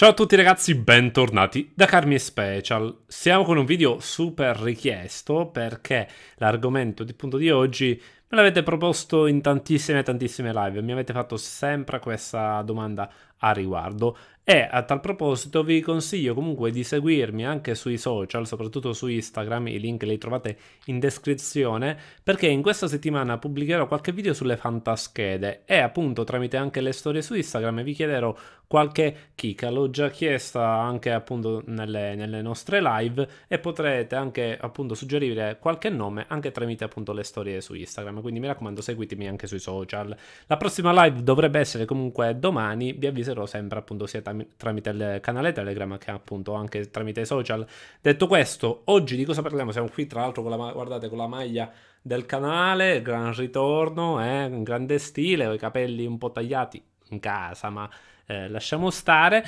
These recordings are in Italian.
Ciao a tutti ragazzi, bentornati da Carmi Special. Siamo con un video super richiesto perché l'argomento di punto di oggi me l'avete proposto in tantissime tantissime live. Mi avete fatto sempre questa domanda a riguardo. E a tal proposito vi consiglio comunque di seguirmi anche sui social, soprattutto su Instagram, i link li trovate in descrizione, perché in questa settimana pubblicherò qualche video sulle fantaschede e appunto tramite anche le storie su Instagram vi chiederò qualche chicca, l'ho già chiesta anche appunto nelle, nelle nostre live e potrete anche appunto suggerire qualche nome anche tramite appunto le storie su Instagram, quindi mi raccomando seguitemi anche sui social. La prossima live dovrebbe essere comunque domani, vi avviso chiedesero sempre appunto sia tramite il canale Telegram che appunto anche tramite i social. Detto questo, oggi di cosa parliamo? Siamo qui tra l'altro con la, guardate con la maglia del canale, gran ritorno, eh, in grande stile, ho i capelli un po' tagliati in casa, ma eh, lasciamo stare.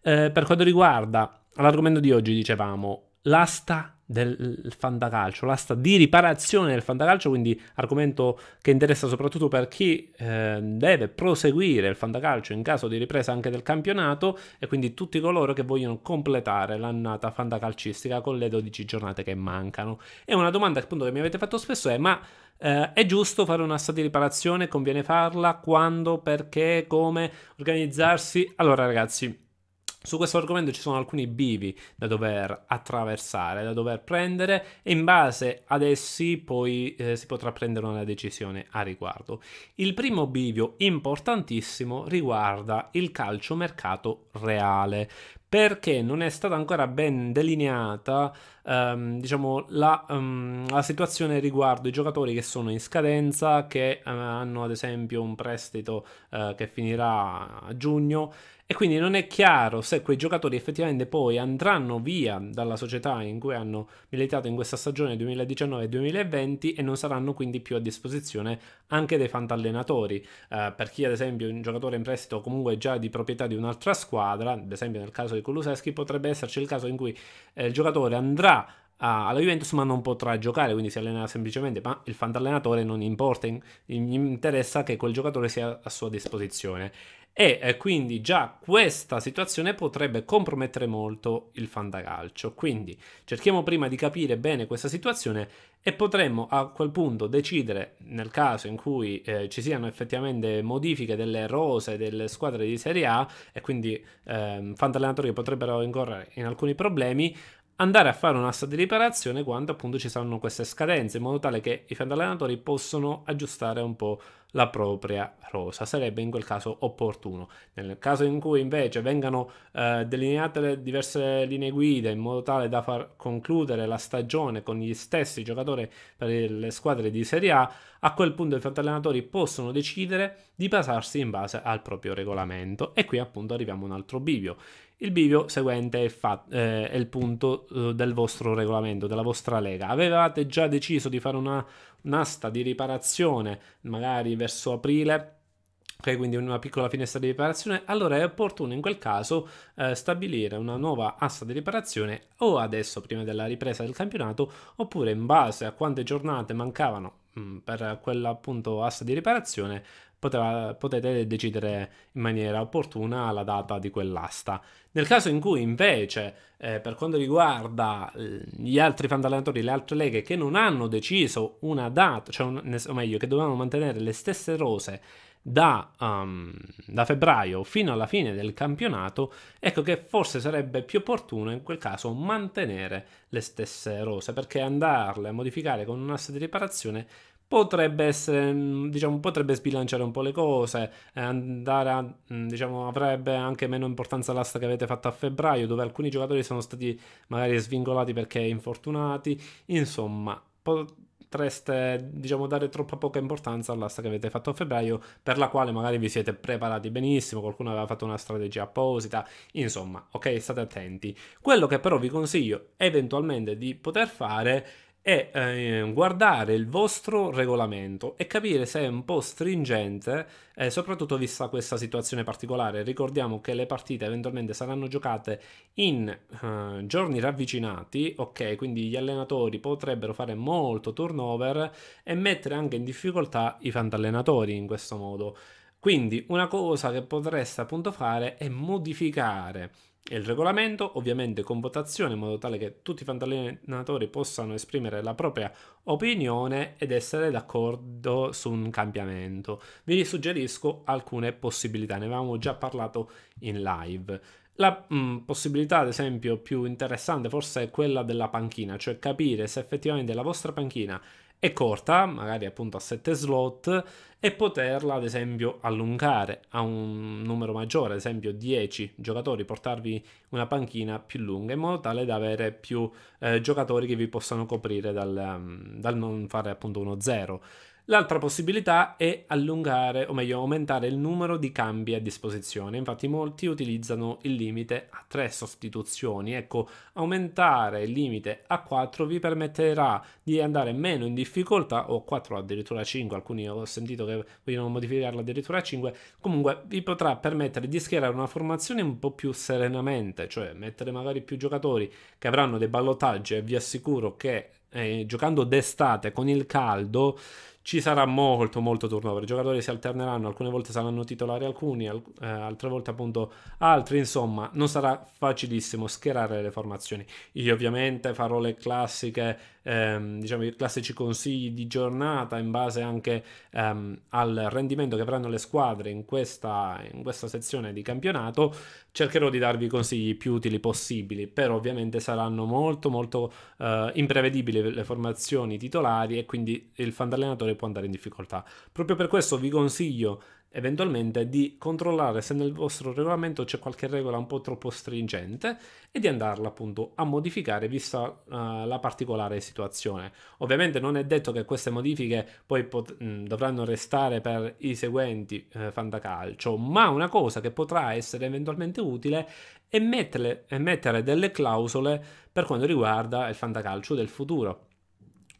Eh, per quanto riguarda l'argomento di oggi, dicevamo l'asta del fandacalcio, l'asta di riparazione del fandacalcio, quindi argomento che interessa soprattutto per chi eh, deve proseguire il fandacalcio in caso di ripresa anche del campionato e quindi tutti coloro che vogliono completare l'annata fandacalcistica con le 12 giornate che mancano. E una domanda appunto, che mi avete fatto spesso è ma eh, è giusto fare un'asta di riparazione? Conviene farla? Quando? Perché? Come? Organizzarsi? Allora ragazzi, su questo argomento ci sono alcuni bivi da dover attraversare, da dover prendere e in base ad essi poi eh, si potrà prendere una decisione a riguardo. Il primo bivio importantissimo riguarda il calcio mercato reale perché non è stata ancora ben delineata ehm, diciamo, la, um, la, situazione riguardo i giocatori che sono in scadenza, che eh, hanno ad esempio un prestito eh, che finirà a giugno e quindi non è chiaro se quei giocatori effettivamente poi andranno via dalla società in cui hanno militato in questa stagione 2019-2020 e non saranno quindi più a disposizione anche dei fantallenatori. Eh, per chi ad esempio è un giocatore in prestito comunque già di proprietà di un'altra squadra, ad esempio nel caso di Kuluseschi potrebbe esserci il caso in cui eh, il giocatore andrà alla Juventus ma non potrà giocare, quindi si allenerà semplicemente, ma il fantallenatore non importa, gli interessa che quel giocatore sia a sua disposizione. E eh, quindi già questa situazione potrebbe compromettere molto il fantacalcio. Quindi cerchiamo prima di capire bene questa situazione e potremmo a quel punto decidere, nel caso in cui eh, ci siano effettivamente modifiche delle rose delle squadre di Serie A e quindi eh, fantallenatori che potrebbero incorrere in alcuni problemi, andare a fare un'asta di riparazione quando appunto ci saranno queste scadenze, in modo tale che i fantallenatori possano aggiustare un po' la propria rosa. Sarebbe in quel caso opportuno. Nel caso in cui invece vengano eh, delineate le diverse linee guida in modo tale da far concludere la stagione con gli stessi giocatori per le squadre di Serie A, a quel punto i fratelli allenatori possono decidere di basarsi in base al proprio regolamento. E qui appunto arriviamo a un altro bivio. Il bivio seguente è, fatto, eh, è il punto eh, del vostro regolamento, della vostra lega. Avevate già deciso di fare una un'asta di riparazione magari verso aprile Okay, quindi una piccola finestra di riparazione, allora è opportuno in quel caso eh, stabilire una nuova asta di riparazione o adesso prima della ripresa del campionato oppure in base a quante giornate mancavano Mm, per quell'appunto asta di riparazione poteva, potete decidere in maniera opportuna la data di quell'asta. Nel caso in cui invece eh, per quanto riguarda eh, gli altri fantallenatori, le altre leghe che non hanno deciso una data, cioè un, o meglio che dovevano mantenere le stesse rose da, um, da, febbraio fino alla fine del campionato, ecco che forse sarebbe più opportuno in quel caso mantenere le stesse rose perché andarle a modificare con un asse di riparazione potrebbe, essere, mm, diciamo, potrebbe sbilanciare un po' le cose, eh, andare a, mm, diciamo, avrebbe anche meno importanza l'asta che avete fatto a febbraio dove alcuni giocatori sono stati magari svingolati perché infortunati, insomma... Po- potreste diciamo dare troppa poca importanza all'asta che avete fatto a febbraio per la quale magari vi siete preparati benissimo qualcuno aveva fatto una strategia apposita insomma ok state attenti quello che però vi consiglio eventualmente di poter fare è eh, guardare il vostro regolamento e capire se è un po' stringente, eh, soprattutto vista questa situazione particolare. Ricordiamo che le partite eventualmente saranno giocate in eh, giorni ravvicinati, ok? Quindi gli allenatori potrebbero fare molto turnover e mettere anche in difficoltà i fantallenatori in questo modo. Quindi una cosa che potreste appunto fare è modificare e il regolamento, ovviamente con votazione in modo tale che tutti i fantallenatori possano esprimere la propria opinione ed essere d'accordo su un cambiamento. Vi suggerisco alcune possibilità, ne avevamo già parlato in live. La mh, mm, possibilità, ad esempio, più interessante forse è quella della panchina, cioè capire se effettivamente la vostra panchina e corta, magari appunto a 7 slot, e poterla ad esempio allungare a un numero maggiore, ad esempio 10 giocatori, portarvi una panchina più lunga in modo tale da avere più eh, giocatori che vi possano coprire dal, mm, dal non fare appunto uno 0 L'altra possibilità è allungare, o meglio aumentare il numero di cambi a disposizione, infatti molti utilizzano il limite a 3 sostituzioni, ecco aumentare il limite a 4 vi permetterà di andare meno in difficoltà o 4 addirittura 5, alcuni ho sentito che vogliono modificarlo addirittura a 5, comunque vi potrà permettere di schierare una formazione un po' più serenamente, cioè mettere magari più giocatori che avranno dei ballottaggi e vi assicuro che eh, giocando d'estate con il caldo ci sarà molto molto turnover, i giocatori si alterneranno, alcune volte saranno titolari alcuni, al- eh, altre volte appunto altri, insomma non sarà facilissimo schierare le formazioni. Io ovviamente farò le classiche ehm, diciamo, i classici consigli di giornata in base anche ehm, al rendimento che avranno le squadre in questa, in questa sezione di campionato, cercherò di darvi i consigli più utili possibili, però ovviamente saranno molto molto eh, imprevedibili le formazioni titolari e quindi il fantallenatore può andare in difficoltà. Proprio per questo vi consiglio eventualmente di controllare se nel vostro regolamento c'è qualche regola un po' troppo stringente e di andarla appunto a modificare vista uh, la particolare situazione. Ovviamente non è detto che queste modifiche poi pot- mm, dovranno restare per i seguenti eh, fantacalcio, ma una cosa che potrà essere eventualmente utile è mettere, è mettere delle clausole per quanto riguarda il fantacalcio del futuro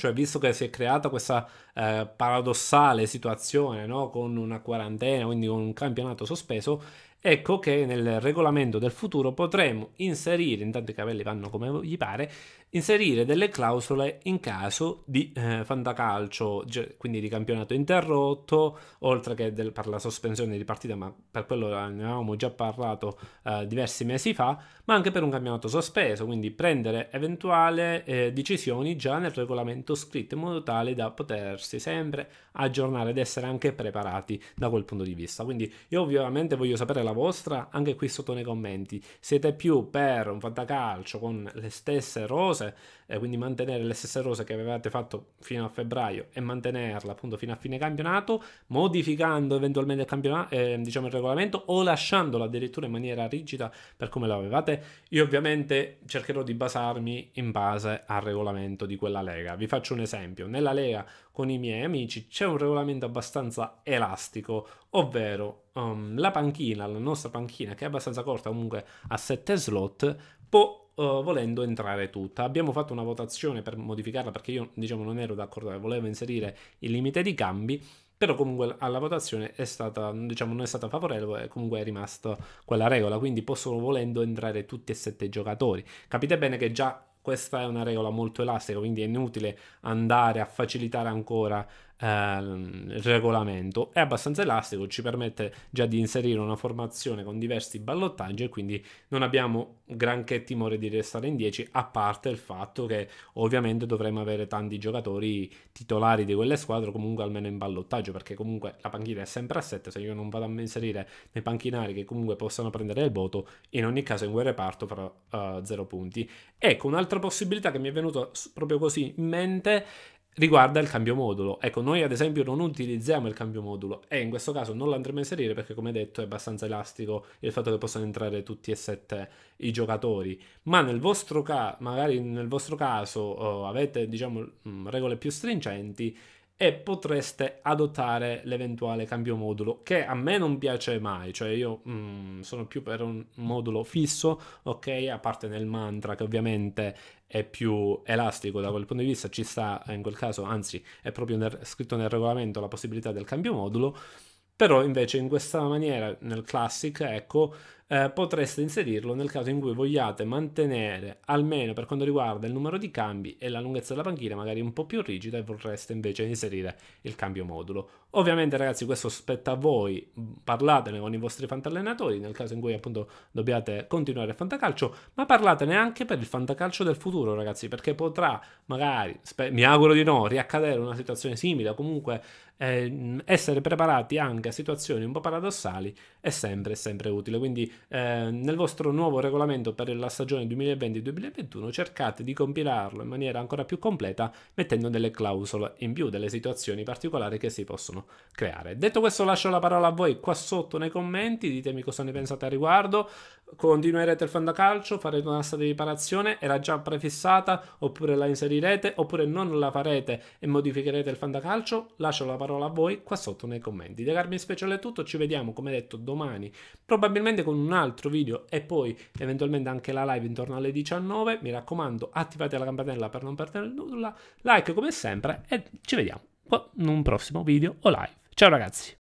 cioè, visto che si è creata questa eh, paradossale situazione no? con una quarantena, quindi con un campionato sospeso, ecco che nel regolamento del futuro potremo inserire, intanto i capelli vanno come gli pare, inserire delle clausole in caso di eh, fantacalcio, cioè, quindi di campionato interrotto, oltre che del, per la sospensione di partita, ma per quello ne avevamo già parlato eh, diversi mesi fa, ma anche per un campionato sospeso, quindi prendere eventuali eh, decisioni già nel regolamento scritto in modo tale da potersi sempre aggiornare ed essere anche preparati da quel punto di vista. Quindi io ovviamente voglio sapere la vostra anche qui sotto nei commenti. Siete più per un fantacalcio con le stesse rose rose, eh, quindi mantenere le stesse rose che avevate fatto fino a febbraio e mantenerla appunto fino a fine campionato, modificando eventualmente il, campionato, eh, diciamo il regolamento o lasciandola addirittura in maniera rigida per come l'avevate. Io ovviamente cercherò di basarmi in base al regolamento di quella lega. Vi faccio un esempio, nella lega con i miei amici c'è un regolamento abbastanza elastico, ovvero um, la panchina, la nostra panchina che è abbastanza corta comunque a 7 slot, può eh, volendo entrare tutta. Abbiamo fatto una votazione per modificarla perché io diciamo non ero d'accordo, volevo inserire il limite di cambi però comunque alla votazione è stata, diciamo, non è stata favorevole, comunque è rimasta quella regola, quindi possono volendo entrare tutti e sette i giocatori. Capite bene che già questa è una regola molto elastica, quindi è inutile andare a facilitare ancora eh, regolamento. È abbastanza elastico, ci permette già di inserire una formazione con diversi ballottaggi e quindi non abbiamo granché timore di restare in 10, a parte il fatto che ovviamente dovremmo avere tanti giocatori titolari di quelle squadre, comunque almeno in ballottaggio, perché comunque la panchina è sempre a 7, se io non vado a inserire nei panchinari che comunque possano prendere il voto, in ogni caso in quel reparto farò 0 uh, eh, punti. Ecco, un'altra possibilità che mi è venuta proprio così in mente riguarda il cambio modulo. Ecco, noi ad esempio non utilizziamo il cambio modulo e in questo caso non lo andremo a inserire perché come detto è abbastanza elastico il fatto che possano entrare tutti e sette i giocatori, ma nel vostro caso, magari nel vostro caso oh, avete diciamo regole più stringenti e potreste adottare l'eventuale cambio modulo che a me non piace mai cioè io mm, sono più per un modulo fisso ok a parte nel mantra che ovviamente è più elastico da quel punto di vista ci sta in quel caso anzi è proprio nel, scritto nel regolamento la possibilità del cambio modulo però invece in questa maniera nel classic ecco eh, potreste inserirlo nel caso in cui vogliate mantenere, almeno per quanto riguarda il numero di cambi e la lunghezza della panchina, magari un po' più rigida e vorreste invece inserire il cambio modulo. Ovviamente ragazzi questo spetta a voi, parlatene con i vostri fantallenatori nel caso in cui appunto dobbiate continuare il fantacalcio, ma parlatene anche per il fantacalcio del futuro ragazzi, perché potrà magari, mi auguro di no, riaccadere una situazione simile o comunque eh, essere preparati anche a situazioni un po' paradossali è sempre, sempre utile. Quindi eh, nel vostro nuovo regolamento per la stagione 2020-2021 cercate di compilarlo in maniera ancora più completa mettendo delle clausole in più, delle situazioni particolari che si possono creare. Detto questo lascio la parola a voi qua sotto nei commenti, ditemi cosa ne pensate a riguardo, continuerete il fantacalcio, farete una stata di riparazione, era già prefissata, oppure la inserirete, oppure non la farete e modificherete il fantacalcio, lascio la parola a voi qua sotto nei commenti. Da Carmine Speciale è tutto, ci vediamo come detto domani, probabilmente con un altro video e poi eventualmente anche la live intorno alle 19, mi raccomando attivate la campanella per non perdere nulla, like come sempre e ci vediamo in un prossimo video o live. Ciao ragazzi!